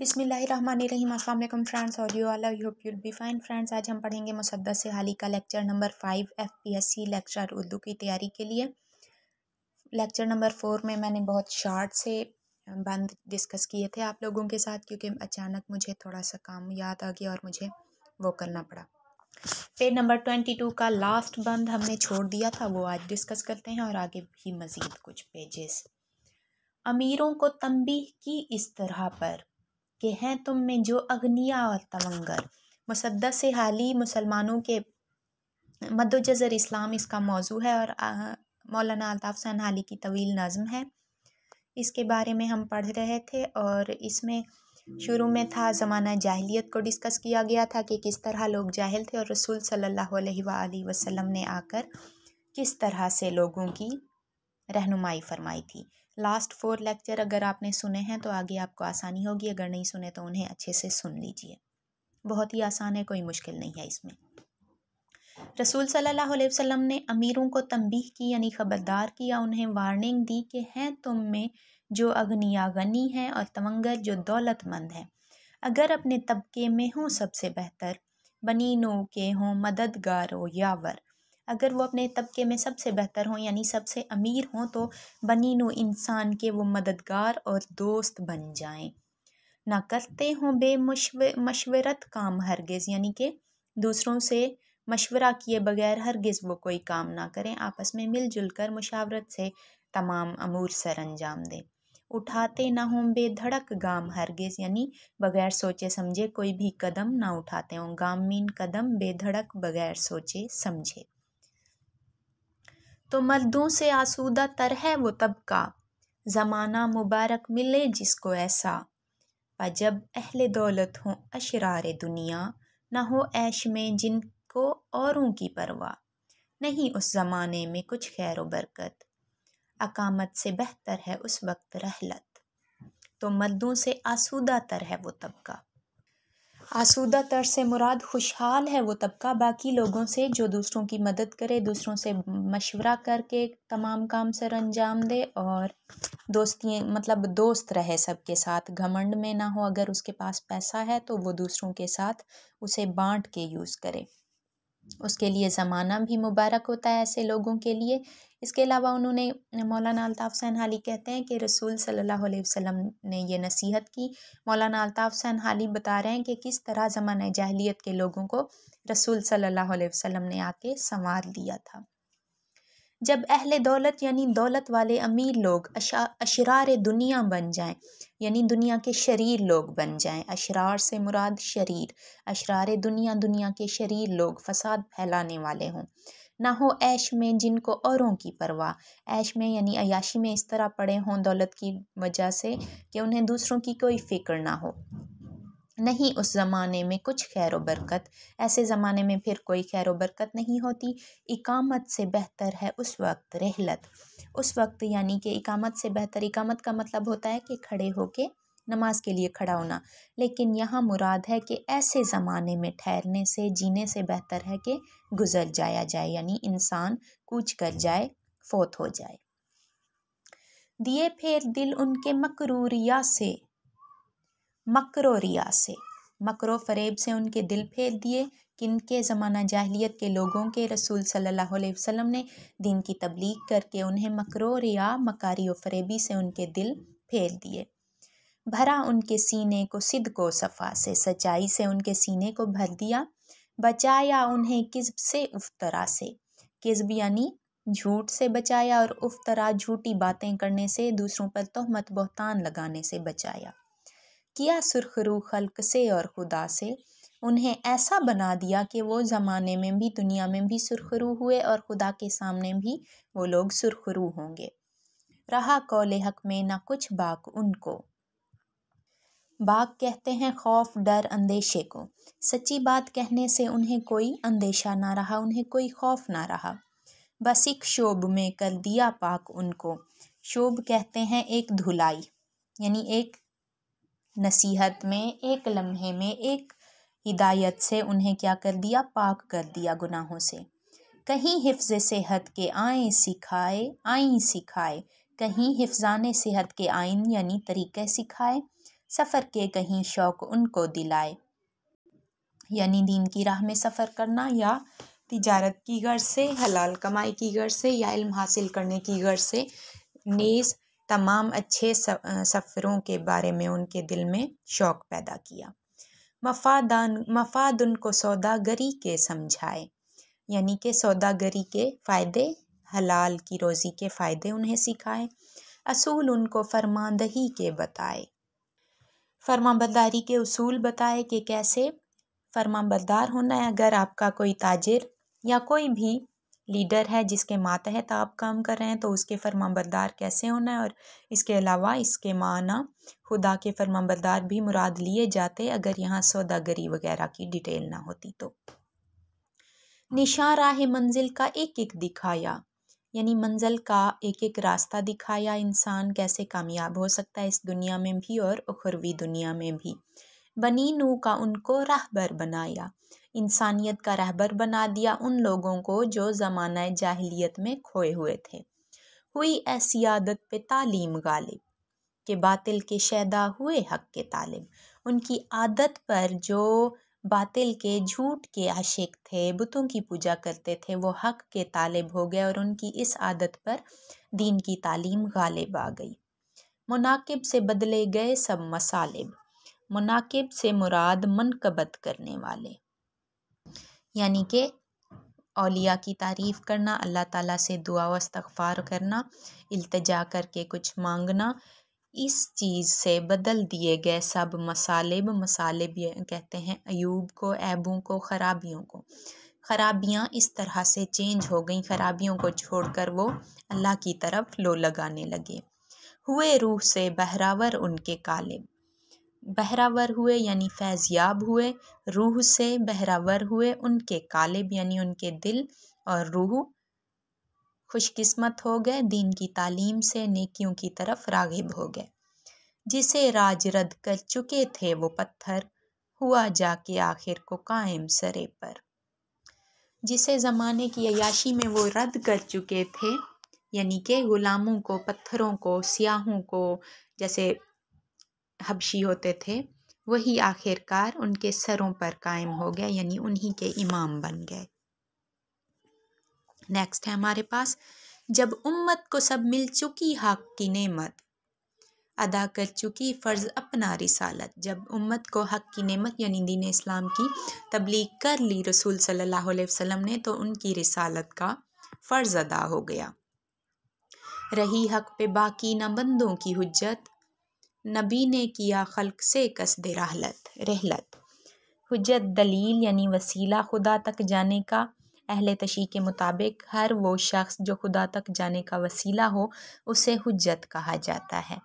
बिसमीम अल्लाम फ्रेंड्स और यू आला यूप यूल बी फाइन फ्रेंड्स आज हम पढ़ेंगे मुसद्दस से हाली का lecture number five F P S C lecture Urdu की तैयारी के लिए लेक्चर नंबर फोर में मैंने बहुत शार्ट से बंद डिस्कस किए थे आप लोगों के साथ क्योंकि अचानक मुझे थोड़ा सा काम याद आ गया और मुझे वो करना पड़ा पेज नंबर ट्वेंटी टू का लास्ट बंद हमने छोड़ दिया था वो आज डिस्कस करते हैं और आगे भी मज़ीद कुछ पेजेस अमीरों को तंबी की इस तरह पर कि हैं तुम में जो अग्निया और तवंगर मुसद्दा से हाली मुसलमानों के मदोज़र इस्लाम इसका मौजू है और मौलाना अलताफ़ सन हाली की तवील नज़म है इसके बारे में हम पढ़ रहे थे और इसमें शुरू में था ज़माना जाहलीत को डिस्कस किया गया था कि किस तरह लोग जाहिल थे और रसूल सल्ला वसम ने आकर किस तरह से लोगों की रहनुमाई फरमाई थी लास्ट फोर लेक्चर अगर आपने सुने हैं तो आगे आपको आसानी होगी अगर नहीं सुने तो उन्हें अच्छे से सुन लीजिए बहुत ही आसान है कोई मुश्किल नहीं है इसमें रसूल सल्लल्लाहु अलैहि वसल्लम ने अमीरों को तंबीह की यानी खबरदार किया उन्हें वार्निंग दी कि हैं तुम में जो अगनिया गनी हैं और तवंगर जो दौलतमंद हैं अगर अपने तबके में हों सबसे बेहतर बनी नो के हों मददगार हो यावर अगर वो अपने तबके में सबसे बेहतर हों यानी सबसे अमीर हों तो बनी नो इंसान के वो मददगार और दोस्त बन जाएं ना करते हों बे मशवरत काम हरगिज़ यानी कि दूसरों से मशवरा किए बगैर हरगिज़ वो कोई काम ना करें आपस में मिलजुल कर मुशावरत से तमाम अमूर सर अंजाम दें उठाते ना हों बेधड़क गाम हरगिज़ यानी बगैर सोचे समझे कोई भी कदम ना उठाते हों गाम मीन कदम बेधड़क बगैर सोचे समझे तो मर्दों से आसूदा तर है वो तबका ज़माना मुबारक मिले जिसको ऐसा व जब अहल दौलत हों अशरार दुनिया ना हो ऐश में जिनको औरों की परवाह नहीं उस ज़माने में कुछ खैर बरकत अकामत से बेहतर है उस वक्त रहलत तो मर्दों से आसूदा तर है वो तबका आसूदा तर से मुराद खुशहाल है वो तबका बाकी लोगों से जो दूसरों की मदद करे दूसरों से मशवरा करके तमाम काम सर अंजाम दे और दोस्ती मतलब दोस्त रहे सबके साथ घमंड में ना हो अगर उसके पास पैसा है तो वो दूसरों के साथ उसे बांट के यूज़ करे उसके लिए ज़माना भी मुबारक होता है ऐसे लोगों के लिए इसके अलावा उन्होंने मौलाना अलताफ़ हुसैन हाली कहते हैं कि रसूल सल्लल्लाहु अलैहि वसल्लम ने यह नसीहत की मौलाना अलताफ़ हुसैन हाली बता रहे हैं कि किस तरह ज़माना जहलीत के लोगों को रसूल सल्लल्लाहु अलैहि वसल्लम ने आके संवार लिया था जब अहल दौलत यानी दौलत वाले अमीर लोग अशा अशरार दुनिया बन जाएं यानी दुनिया के शरीर लोग बन जाएं अशरार से मुराद शरीर अशरार दुनिया दुनिया के शरीर लोग फसाद फैलाने वाले हों ना हो ऐश में जिनको औरों की परवाह ऐश में यानी अयाशी में इस तरह पड़े हों दौलत की वजह से कि उन्हें दूसरों की कोई फ़िक्र ना हो नहीं उस ज़माने में कुछ खैर बरकत ऐसे ज़माने में फिर कोई खैर बरकत नहीं होती इकामत से बेहतर है उस वक्त रहलत उस वक्त यानी कि इकामत से बेहतर इकामत का मतलब होता है कि खड़े होके नमाज के लिए खड़ा होना लेकिन यहाँ मुराद है कि ऐसे ज़माने में ठहरने से जीने से बेहतर है कि गुज़र जाया जाए यानी इंसान कूच कर जाए फोत हो जाए दिए फेर दिल उनके मकरूरिया से मकरो रिया से मकर फरेब से उनके दिल फेर दिए किन के ज़माना जाहलीत के लोगों के रसूल सल्लल्लाहु अलैहि वसल्लम ने दीन की तबलीग करके उन्हें मकरो रिया मकारी व फरेबी से उनके दिल फेर दिए भरा उनके सीने को सिद को सफ़ा से सच्चाई से उनके सीने को भर दिया बचाया उन्हें किस्ब से उफ्तरा से किस्ब यानी झूठ से बचाया और उफ्तरा झूठी बातें करने से दूसरों पर तोहमत बहतान लगाने से बचाया किया सुरखरू खल्क से और खुदा से उन्हें ऐसा बना दिया कि वो ज़माने में भी दुनिया में भी सुरखरू हुए और खुदा के सामने भी वो लोग सुरखरू होंगे रहा कौल हक में ना कुछ बाक उनको बाग कहते हैं खौफ डर अंदेशे को सच्ची बात कहने से उन्हें कोई अंदेशा ना रहा उन्हें कोई खौफ ना रहा बस एक शोब में कर दिया पाक उनको शोब कहते हैं एक धुलाई यानी एक नसीहत में एक लम्हे में एक हिदायत से उन्हें क्या कर दिया पाक कर दिया गुनाहों से कहीं हिफ्ज़ सेहत के आए सिखाए आई सिखाए कहीं हिफ्ज़ान सेहत के आइन यानी तरीक़े सिखाए सफ़र के कहीं शौक़ उनको दिलाए यानी दीन की राह में सफ़र करना या तिजारत की गर्ज से हलाल कमाई की गर्ज से या इल्म हासिल करने की गर्ज से नेज़ तमाम अच्छे सफ़रों के बारे में उनके दिल में शौक़ पैदा किया मफादान मफाद उनको सौदागरी के समझाए यानी कि सौदागरी के फ़ायदे हलाल की रोज़ी के फ़ायदे उन्हें सिखाए असूल उनको फरमानदही के बताए फरमाबरदारी के असूल बताए कि कैसे फरमाबरदार होना है अगर आपका कोई ताजिर या कोई भी लीडर है जिसके मातहत आप काम कर रहे हैं तो उसके फरमाबरदार कैसे होना है और इसके अलावा इसके माना खुदा के फरमाबरदार भी मुराद लिए जाते अगर यहाँ सौदागरी वगैरह की डिटेल ना होती तो निशा राह मंजिल का एक एक दिखाया यानी मंजिल का एक एक रास्ता दिखाया इंसान कैसे कामयाब हो सकता है इस दुनिया में भी और उखरवी दुनिया में भी बनी नू का उनको राहबर बनाया इंसानियत का रहबर बना दिया उन लोगों को जो ज़माना जाहिलियत में खोए हुए थे हुई ऐसी आदत पे तालीम गालिब के बातिल के शैदा हुए हक के तालिब उनकी आदत पर जो बातिल के झूठ के आशिक थे बुतों की पूजा करते थे वो हक के तालिब हो गए और उनकी इस आदत पर दीन की तालीम गालिब आ गई मुनाकिब से बदले गए सब मसालिब मुनाकिब से मुराद मनकबत करने वाले यानी कि अलिया की तारीफ़ करना अल्लाह ताला से दुआ वस्तफ़ार करना अल्तजा करके कुछ मांगना इस चीज़ से बदल दिए गए सब मसालेब मसालिब कहते हैं अयूब को ऐबों को ख़राबियों को ख़राबियाँ इस तरह से चेंज हो गई ख़राबियों को छोड़कर वो अल्लाह की तरफ लो लगाने लगे हुए रूह से बहरावर उनके कालिब बहरावर हुए यानी फैज़याब हुए रूह से बहरावर हुए उनके कालिब यानी उनके दिल और रूह खुशकिस्मत हो गए दीन की तालीम से नेकियों की तरफ रागिब हो गए जिसे राज रद्द कर चुके थे वो पत्थर हुआ जाके आखिर को कायम सरे पर जिसे ज़माने की अयाशी में वो रद्द कर चुके थे यानी कि ग़ुलामों को पत्थरों को सियाहों को जैसे हबशी होते थे वही आखिरकार उनके सरों पर कायम हो गया यानी उन्हीं के इमाम बन गए नेक्स्ट है हमारे पास जब उम्मत को सब मिल चुकी हक की नेमत अदा कर चुकी फ़र्ज़ अपना रिसालत जब उम्मत को हक की नेमत यानी दीन इस्लाम की तबलीग कर ली रसूल सल्लल्लाहु अलैहि वसल्लम ने तो उनकी रिसालत का फ़र्ज़ अदा हो गया रही हक पे बाकी न बंदों की हजत नबी ने किया खल्क से कसद रहलत रहलत हजत दलील यानी वसीला खुदा तक जाने का अहल तशी के मुताबिक हर वो शख्स जो खुदा तक जाने का वसीला हो उसे हजत कहा जाता है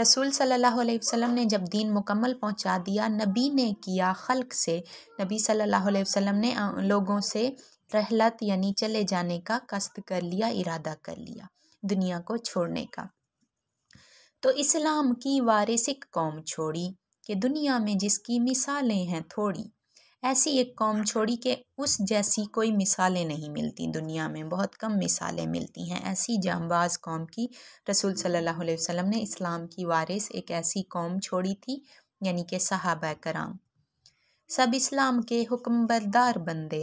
रसूल सल्लल्लाहु अलैहि वसल्लम ने जब दीन मुकम्मल पहुंचा दिया नबी ने किया खल्क से नबी सल्लल्लाहु अलैहि वसल्लम ने लोगों से रहलत यानी चले जाने का कस्त कर लिया इरादा कर लिया दुनिया को छोड़ने का तो इस्लाम की वारिसिक कौम छोड़ी कि दुनिया में जिसकी मिसालें हैं थोड़ी ऐसी एक कौम छोड़ी कि उस जैसी कोई मिसालें नहीं मिलती दुनिया में बहुत कम मिसालें मिलती हैं ऐसी जामबाज कौम की रसूल सल्लल्लाहु अलैहि वसल्लम ने इस्लाम की वारिस एक ऐसी कौम छोड़ी थी यानी कि सहाब कराम सब इस्लाम के हुक्म बरदार बंदे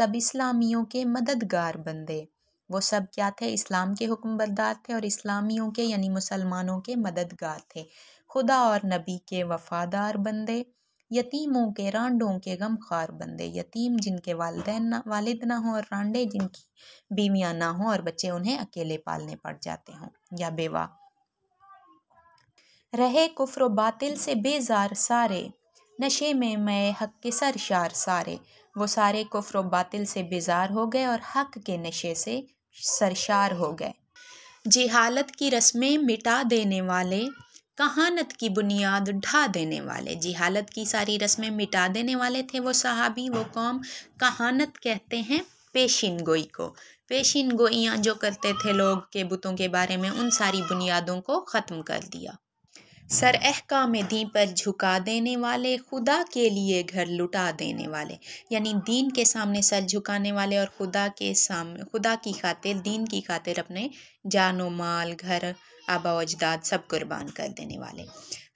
सब इस्लामियों के मददगार बंदे वो सब क्या थे इस्लाम के हुक्म बरदार थे और इस्लामियों के यानी मुसलमानों के मददगार थे खुदा और नबी के वफ़ादार बंदे यतीमों के रांडों के गमखार बंदे यतीम जिनके वालदे ना वालद ना हों और रांडे जिनकी बीवियाँ ना हों और बच्चे उन्हें अकेले पालने पड़ जाते हों या बेवा रहे कुफर बातिल से बेजार सारे नशे में मैं हक के सर शार सारे वो सारे कुफर बातिल से बेजार हो गए और हक के नशे से सरशार हो गए जिहालत की रस्में मिटा देने वाले कहानत की बुनियाद ढा देने वाले जिहालत की सारी रस्में मिटा देने वाले थे वो सहाबी वो कौम कहानत कहते हैं पेशिन गोई को पेशिन गोइयाँ जो करते थे लोग के बुतों के बारे में उन सारी बुनियादों को ख़त्म कर दिया सरअहका में दीन पर झुका देने वाले खुदा के लिए घर लुटा देने वाले यानी दीन के सामने सर झुकाने वाले और खुदा के सामने खुदा की खातिर दीन की खातिर अपने जानो माल घर आबा अजदाद सब कुर्बान कर देने वाले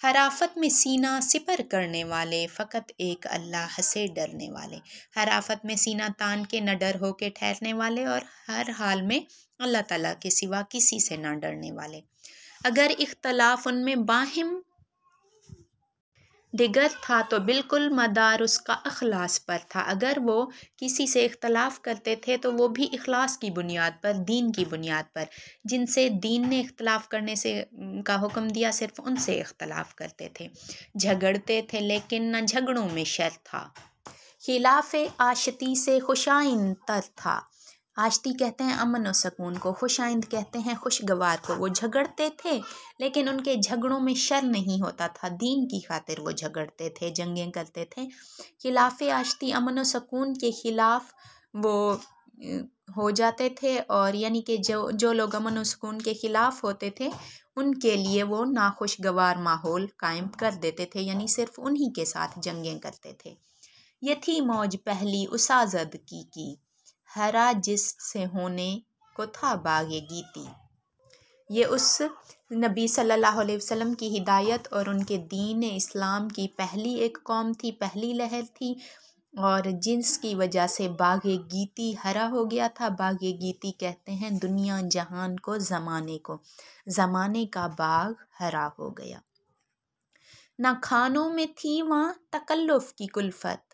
हराफत में सीना सिपर करने वाले फ़कत एक अल्लाह से डरने वाले हराफत में सीना तान के न डर हो के ठहरने वाले और हर हाल में अल्लाह ताला के सिवा किसी से ना डरने वाले अगर इख्तलाफ उनमें बाहम दिगर था तो बिल्कुल मदार उसका अखलास पर था अगर वो किसी से इख्तलाफ करते थे तो वो भी अखलास की बुनियाद पर दीन की बुनियाद पर जिनसे दीन ने इख्तलाफ करने से का हुक्म दिया सिर्फ उनसे इख्तलाफ करते थे झगड़ते थे लेकिन न झगड़ों में शर था खिलाफ आशती से खुशाइन तर था आश्ती कहते हैं अमन और सकून को खुश आइंद कहते हैं खुशगवार को वो झगड़ते थे लेकिन उनके झगड़ों में शर नहीं होता था दीन की खातिर वो झगड़ते थे जंगें करते थे खिलाफ आश्ती अमन और सकून के ख़िलाफ़ वो हो जाते थे और यानी कि जो जो लोग अमन और सुकून के ख़िलाफ़ होते थे उनके लिए वो नाखुशगवार माहौल कायम कर देते थे यानी सिर्फ उन्हीं के साथ जंगें करते थे ये थी मौज पहली उसाजद की की हरा जिस से होने को था बाग गीती ये उस नबी सल्लल्लाहु अलैहि वसल्लम की हिदायत और उनके दीन इस्लाम की पहली एक कौम थी पहली लहर थी और जिन्स की वजह से बाग गीती हरा हो गया था बाग गीती कहते हैं दुनिया जहान को ज़माने को ज़माने का बाग हरा हो गया ना खानों में थी वहाँ तकल्लुफ़ की कुलफ़त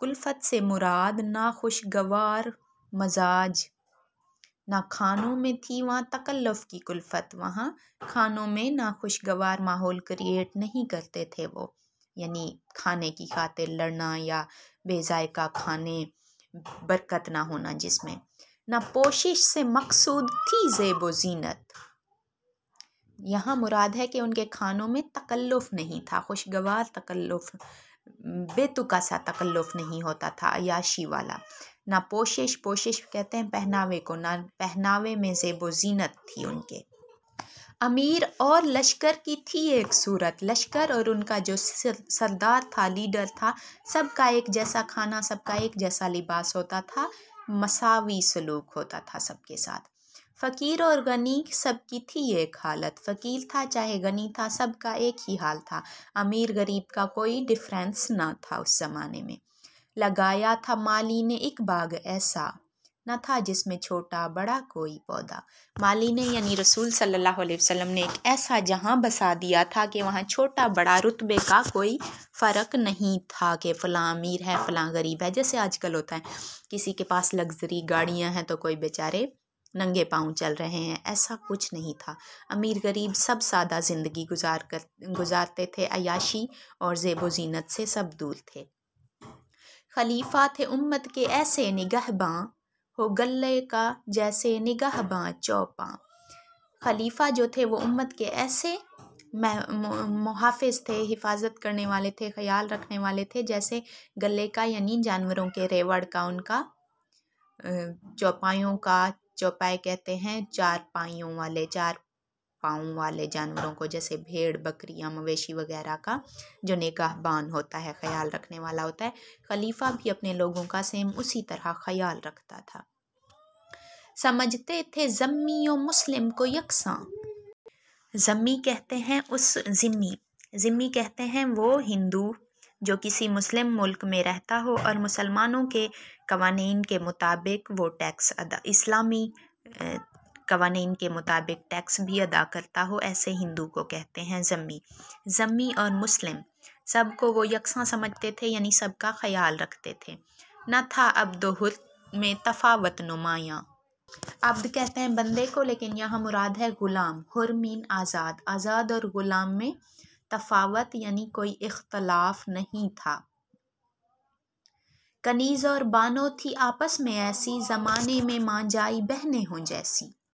कुलफत से मुराद ना खुशगवार मज़ाज ना खानों में थी वहाँ तकल्लफ़ की कुलफत वहाँ खानों में ना खुशगवार माहौल क्रिएट नहीं करते थे वो यानी खाने की खातिर लड़ना या बेजायका खाने बरकत ना होना जिसमें ना पोशिश से मकसूद थी जेब वीनत यहाँ मुराद है कि उनके खानों में तकल्लुफ़ नहीं था खुशगवार तकल्लुफ़ बेतुका सा तकल्लुफ़ नहीं होता था अयाशी वाला ना पोशिश पोशिश कहते हैं पहनावे को ना पहनावे में जेबो जीनत थी उनके अमीर और लश्कर की थी एक सूरत लश्कर और उनका जो सरदार था लीडर था सबका एक जैसा खाना सबका एक जैसा लिबास होता था मसावी सलूक होता था सबके साथ फ़कीर और गनी सब की थी एक हालत फ़कीर था चाहे गनी था सबका एक ही हाल था अमीर गरीब का कोई डिफरेंस ना था उस ज़माने में लगाया था माली ने एक बाग ऐसा न था जिसमें छोटा बड़ा कोई पौधा माली ने यानी रसूल सल्लल्लाहु अलैहि वसल्लम ने एक ऐसा जहां बसा दिया था कि वहां छोटा बड़ा रुतबे का कोई फ़र्क नहीं था कि फ़लाँ अमीर है फ़लाँ गरीब है जैसे आजकल होता है किसी के पास लग्जरी गाड़ियां हैं तो कोई बेचारे नंगे पाँव चल रहे हैं ऐसा कुछ नहीं था अमीर गरीब सब सादा ज़िंदगी गुजार कर गुजारते थे अयाशी और ज़ेबो जीनत से सब दूर थे खलीफा थे उम्मत के ऐसे निगहबां हो गले का जैसे निगहबां चौपाँ खलीफा जो थे वो उम्मत के ऐसे मुहाफ़ थे हिफाजत करने वाले थे ख्याल रखने वाले थे जैसे गले का यानी जानवरों के रेवड़ का उनका चौपाइयों का चौपाए कहते हैं चार पाइयों वाले चार पाँव वाले जानवरों को जैसे भेड़ बकरियां मवेशी वगैरह का जो निगाहबान होता है ख्याल रखने वाला होता है खलीफा भी अपने लोगों का सेम उसी तरह ख्याल रखता था समझते थे जम्मी और मुस्लिम को यकसा जम्मी कहते हैं उस जिम्मी जिम्मी कहते हैं वो हिंदू जो किसी मुस्लिम मुल्क में रहता हो और मुसलमानों के कवानीन के मुताबिक वो टैक्स अदा इस्लामी कवानीन के मुताबिक टैक्स भी अदा करता हो ऐसे हिंदू को कहते हैं ज़म्मी ज़म्मी और मुस्लिम सबको वो यकसा समझते थे यानी सबका ख्याल रखते थे न था अब में तफावत नुमाया अब्द कहते हैं बंदे को लेकिन यहाँ मुराद है ग़ुलाम हुरमीन आज़ाद आज़ाद और ग़ुलाम में तफावत यानी कोई इख्तलाफ नहीं था कनीज़ और बानो थी आपस में ऐसी ज़माने में मां जाई बहने हों जैसी